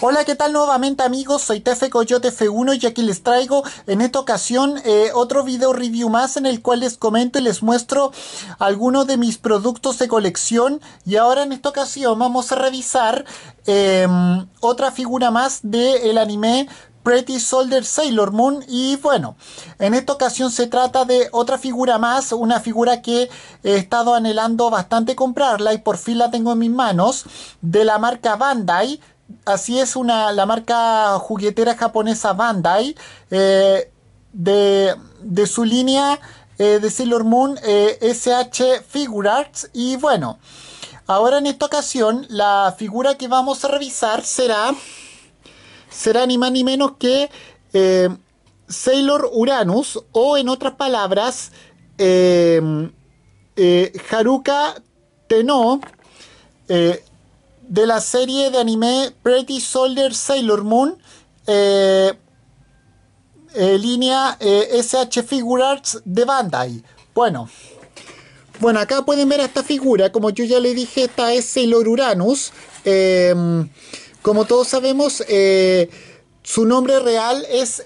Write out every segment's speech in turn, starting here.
Hola, ¿qué tal nuevamente amigos? Soy TF Coyote F1 y aquí les traigo en esta ocasión eh, otro video review más en el cual les comento y les muestro algunos de mis productos de colección y ahora en esta ocasión vamos a revisar em, otra figura más del anime Pretty Soldier Sailor Moon y bueno, en esta ocasión se trata de otra figura más, una figura que he estado anhelando bastante comprarla y por fin la tengo en mis manos, de la marca Bandai así es una, la marca juguetera japonesa Bandai, eh, de, su línea eh, de Sailor Moon eh, SH Figure Y bueno, ahora en esta ocasión la figura que vamos a revisar será, será ni más ni menos que Sailor Uranus o en otras palabras, Haruka Tenno de la serie de anime Pretty Soldier Sailor Moon, eh, eh línea eh, SH Figurarts de Bandai. Bueno. Bueno, acá pueden ver a esta figura, como yo ya le dije, esta es Sailor Uranus. Em, como todos sabemos, eh, su nombre real es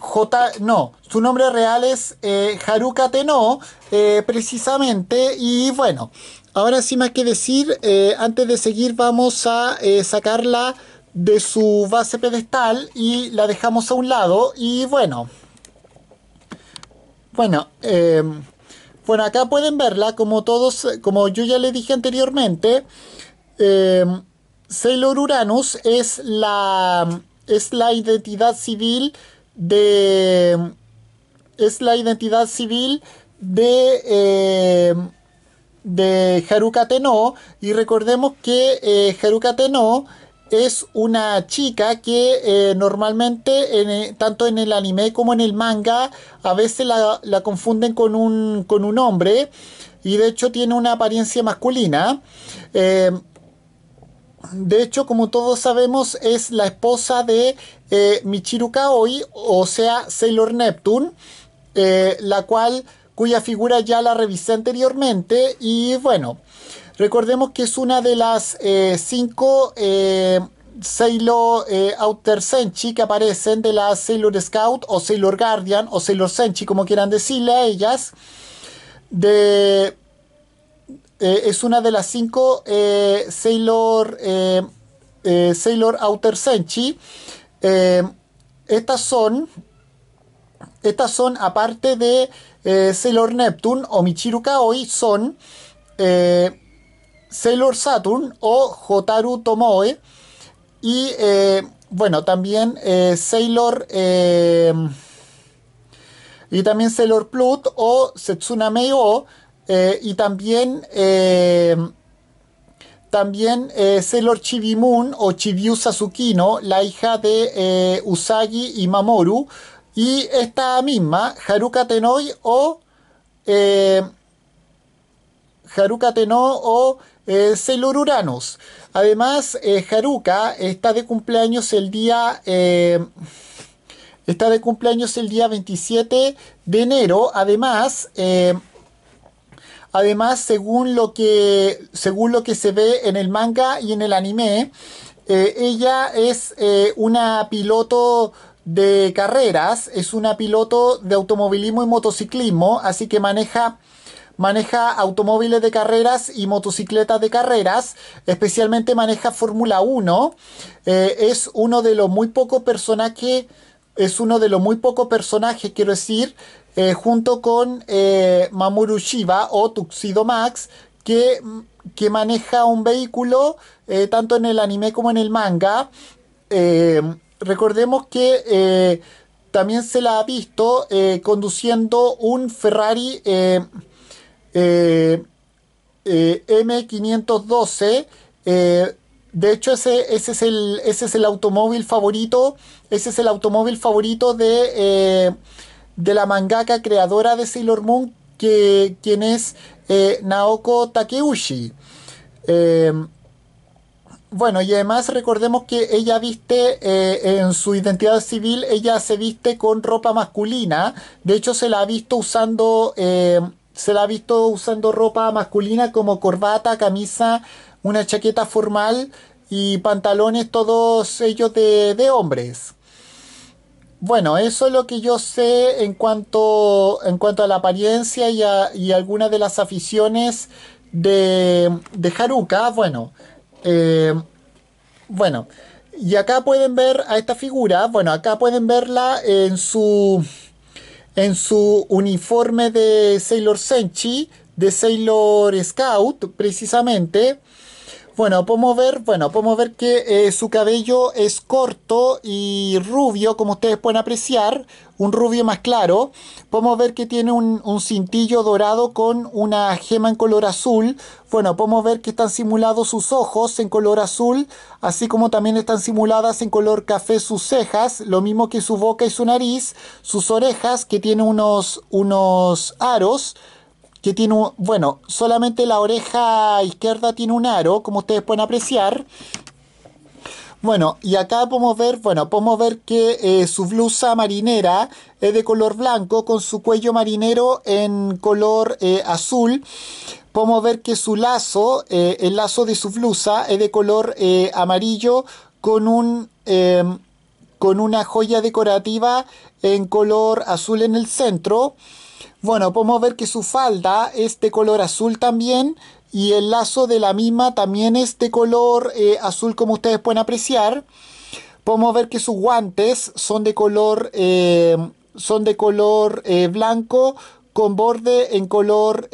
J. No, su nombre real es eh, Haruka Tenno, precisamente. Y bueno, Ahora sí más que decir, eh, antes de seguir vamos a eh, sacarla de su base pedestal y la dejamos a un lado y bueno. Bueno, em, bueno acá pueden verla como todos, como yo ya le dije anteriormente, em, Sailor Uranus es la, es la identidad civil de... es la identidad civil de em, de Haruka Tenno. Y recordemos que eh, Haruka Tenno es una chica que eh, normalmente eh, tanto en el anime como en el manga a veces la, confunden con un, con un hombre y de hecho tiene una apariencia masculina. de hecho, como todos sabemos, es la esposa de Michiru Kaoi, o sea, Sailor Neptune, la cual cuya figura ya la revisé anteriormente y bueno, recordemos que es una de las eh, cinco eh, Sailor eh, Outer Senshi que aparecen de la Sailor Scout o Sailor Guardian o Sailor Senshi como quieran decirle a ellas de es una de las cinco Sailor Sailor Outer Senshi estas son estas son, aparte de eh, Sailor Neptune o Michiru Kaoi, son eh, Sailor Saturn o Hotaru Tomoe. Y eh, bueno, también Sailor. y también Sailor Plut o Setsuna Meio. y también también Sailor Chibi o Chibiu Sasukino, la hija de Usagi y Mamoru, y esta misma, Haruka Tenoi o eh, Haruka o eh, Uranus. Además, eh, Haruka está de cumpleaños el día. Eh, está de cumpleaños el día 27 de enero. Además. Además, según lo que, según lo que se ve en el manga y en el anime, ella es una piloto de carreras, es una piloto de automovilismo y motociclismo, así que maneja maneja automóviles de carreras y motocicletas de carreras, especialmente maneja Fórmula 1, eh, es uno de los muy pocos personajes, es uno de los muy pocos personajes, quiero decir, eh, junto con eh, Mamoru Shiba o Tuxedo Max, que, que maneja un vehículo eh, tanto en el anime como en el manga recordemos que eh, también se la ha visto eh, conduciendo un Ferrari eh, M512. de hecho, ese, ese, es el, ese es el automóvil favorito. Ese es el automóvil favorito de, de la mangaka creadora de Sailor Moon, que, quien es Naoko Takeuchi. Bueno, y además recordemos que ella viste, eh, en su identidad civil, ella se viste con ropa masculina. De hecho, se la ha visto usando, eh, se la ha visto usando ropa masculina como corbata, camisa, una chaqueta formal y pantalones, todos ellos de, hombres. Bueno, eso es lo que yo sé en cuanto, en cuanto a la apariencia y, algunas de las aficiones de, de Haruka. Bueno, eh, bueno, y acá pueden ver a esta figura, bueno, acá pueden verla en su, en su uniforme de Sailor Senshi, de Sailor Scout, precisamente. Bueno, podemos ver, bueno, podemos ver que eh, su cabello es corto y rubio, como ustedes pueden apreciar, un rubio más claro. Podemos ver que tiene un, cintillo dorado con una gema en color azul. Bueno, podemos ver que están simulados sus ojos en color azul, así como también están simuladas en color café sus cejas, lo mismo que su boca y su nariz, sus orejas que tiene unos, unos aros que tiene un, bueno, solamente la oreja izquierda tiene un aro, como ustedes pueden apreciar. Bueno, y acá podemos ver, bueno, podemos ver que eh, su blusa marinera es de color blanco con su cuello marinero en color eh, azul. Podemos ver que su lazo, eh, el lazo de su blusa es de color amarillo con un em, con una joya decorativa en color azul en el centro. Bueno, podemos ver que su falda es de color azul también y el lazo de la misma también es de color eh, azul como ustedes pueden apreciar. Podemos ver que sus guantes son de color, eh, son de color eh, blanco con borde en color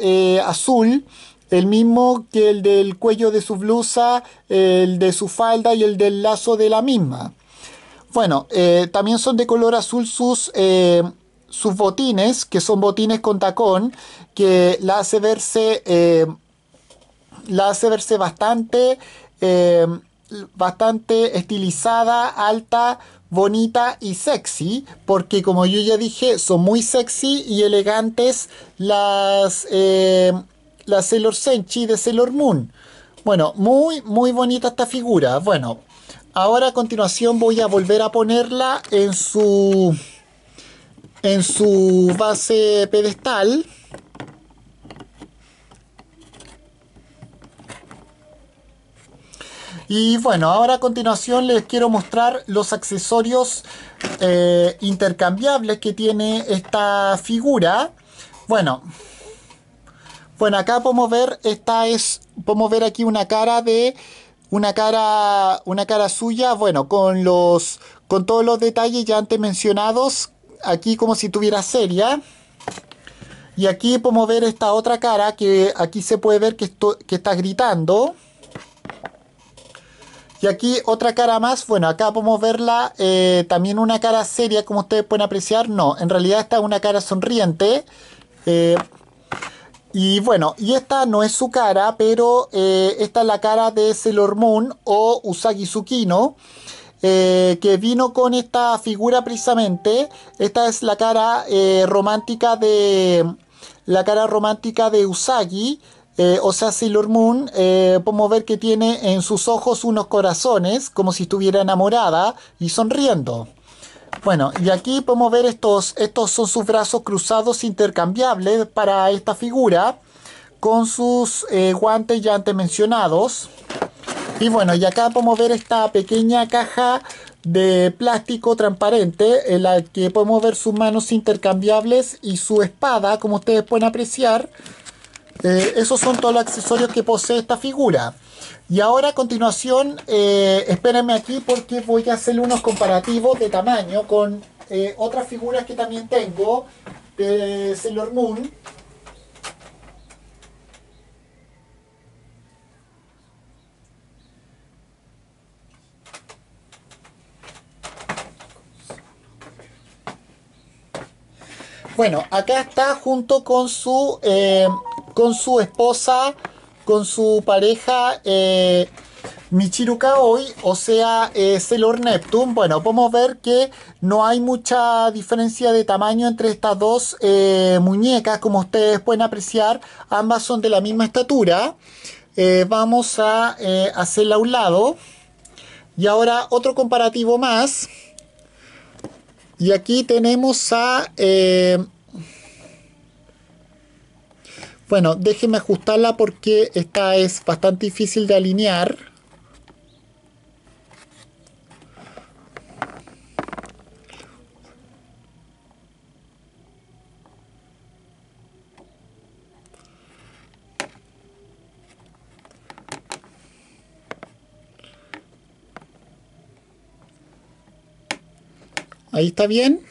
azul. El mismo que el del cuello de su blusa, el de su falda y el del lazo de la misma. Bueno, también son de color azul sus sus botines, que son botines con tacón, que la hace verse, eh, la hace verse bastante, eh, bastante estilizada, alta, bonita y sexy, porque como yo ya dije, son muy sexy y elegantes las, eh, las Sailor Senchi de Sailor Moon. Bueno, muy, muy bonita esta figura. Bueno, ahora a continuación voy a volver a ponerla en su en su base pedestal. Y bueno, ahora a continuación les quiero mostrar los accesorios eh, intercambiables que tiene esta figura. Bueno, bueno, acá podemos ver, esta es, podemos ver aquí una cara de, una cara, una cara suya, bueno, con los, con todos los detalles ya antes mencionados aquí como si tuviera seria. Y aquí podemos ver esta otra cara que aquí se puede ver que, está gritando. Y aquí otra cara más, bueno, acá podemos verla eh, también una cara seria, como ustedes pueden apreciar. No, en realidad esta es una cara sonriente. Eh, y bueno, y esta no es su cara, pero eh, esta es la cara de Sailor Moon o Usagi Tsukino. Eh, que vino con esta figura precisamente. Esta es la cara eh, romántica de la cara romántica de Usagi. Eh, o sea, Sailor Moon, podemos ver que tiene en sus ojos unos corazones, como si estuviera enamorada y sonriendo. Bueno, y aquí podemos ver estos, estos son sus brazos cruzados intercambiables para esta figura, con sus guantes ya antes mencionados. Y bueno, y acá podemos ver esta pequeña caja de plástico transparente en la que podemos ver sus manos intercambiables y su espada, como ustedes pueden apreciar. Eh, esos son todos los accesorios que posee esta figura. Y ahora a continuación, eh, espérenme aquí porque voy a hacer unos comparativos de tamaño con eh, otras figuras que también tengo de Sailor Moon. Bueno, acá está junto con su, eh, con su esposa, con su pareja eh, Michiru Kaoi, o sea, el Neptune. Bueno, podemos ver que no hay mucha diferencia de tamaño entre estas dos eh, muñecas, como ustedes pueden apreciar, ambas son de la misma estatura. vamos a hacerla a un lado. Y ahora otro comparativo más. Y aquí tenemos a... Eh, bueno, déjeme ajustarla porque esta es bastante difícil de alinear. Ahí está bien.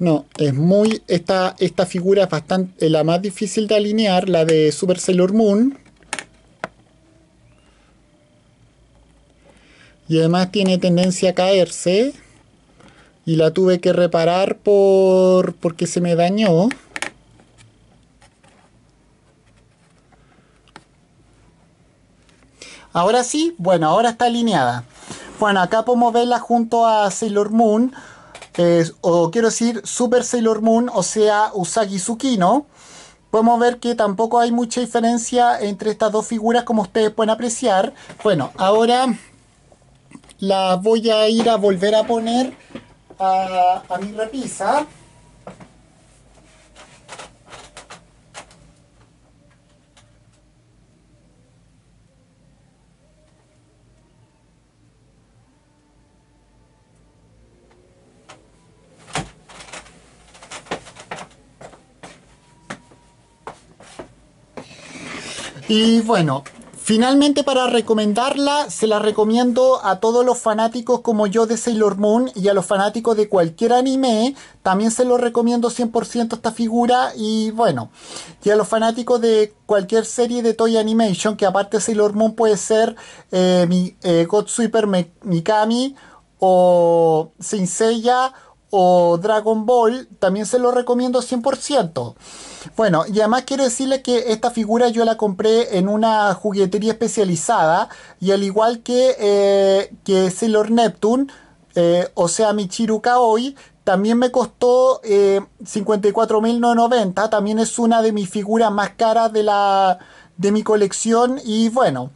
No, es muy. Esta, esta figura es bastante. la más difícil de alinear, la de Super Moon. Y además tiene tendencia a caerse. Y la tuve que reparar por. porque se me dañó. Ahora sí, bueno, ahora está alineada. Bueno, acá podemos verla junto a Sailor Moon, eh, o quiero decir Super Sailor Moon, o sea Usagi Tsukino. Podemos ver que tampoco hay mucha diferencia entre estas dos figuras como ustedes pueden apreciar. Bueno, ahora la voy a ir a volver a poner a, a mi repisa. Y bueno, Finalmente, para recomendarla, se la recomiendo a todos los fanáticos como yo de Sailor Moon y a los fanáticos de cualquier anime. También se lo recomiendo 100% esta figura y bueno, y a los fanáticos de cualquier serie de Toy Animation, que aparte de Sailor Moon puede ser eh, mi, eh, God Sweeper Mikami o Seiya o Dragon Ball, también se lo recomiendo 100%. Bueno, y además quiero decirle que esta figura yo la compré en una juguetería especializada y al igual que, eh, que Sailor Neptune, eh, o sea, Michiru hoy también me costó eh, 54.990, también es una de mis figuras más caras de la de mi colección y bueno,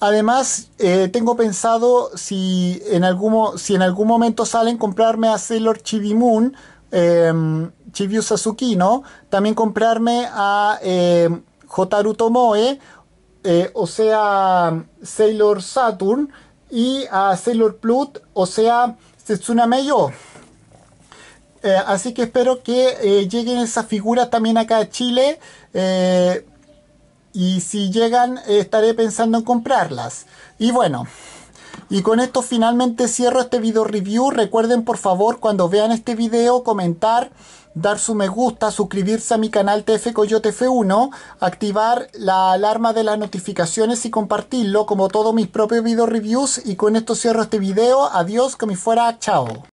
Además, eh, tengo pensado si en, algún, si en algún momento salen comprarme a Sailor Moon, eh, em, Chibiu ¿no? también comprarme a eh, Hotaru Tomoe, eh, o sea, Sailor Saturn, y a Sailor Plut, o sea, Setsuna Meyo. Eh, así que espero que lleguen esas figuras también acá a Chile y si llegan estaré pensando en comprarlas. Y bueno, y con esto finalmente cierro este video review. Recuerden por favor cuando vean este video comentar, dar su me gusta, suscribirse a mi canal TF Coyote F1, activar la alarma de las notificaciones y compartirlo como todos mis propios video reviews. Y con esto cierro este video. Adiós, que me fuera. Chao.